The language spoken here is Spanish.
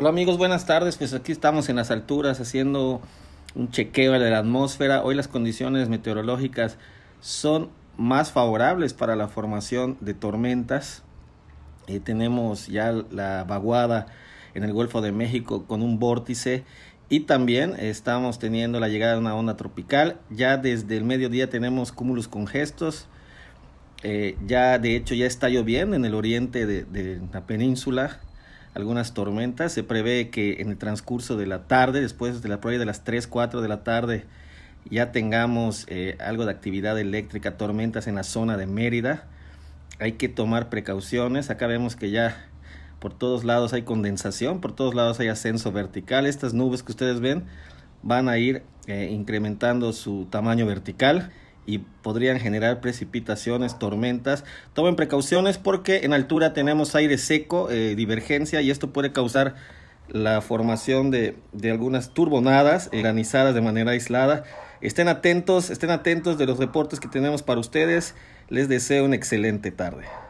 Hola amigos, buenas tardes. Pues aquí estamos en las alturas haciendo un chequeo de la atmósfera. Hoy las condiciones meteorológicas son más favorables para la formación de tormentas. Eh, tenemos ya la vaguada en el Golfo de México con un vórtice y también estamos teniendo la llegada de una onda tropical. Ya desde el mediodía tenemos cúmulos congestos. Eh, ya de hecho ya está bien en el oriente de la península algunas tormentas. Se prevé que en el transcurso de la tarde, después de la prueba de las 3, 4 de la tarde, ya tengamos eh, algo de actividad eléctrica, tormentas en la zona de Mérida. Hay que tomar precauciones. Acá vemos que ya por todos lados hay condensación, por todos lados hay ascenso vertical. Estas nubes que ustedes ven van a ir eh, incrementando su tamaño vertical y podrían generar precipitaciones, tormentas. Tomen precauciones porque en altura tenemos aire seco, eh, divergencia y esto puede causar la formación de, algunas turbonadas eh, granizadas de manera aislada. Estén atentos, estén atentos de los reportes que tenemos para ustedes. Les deseo una excelente tarde.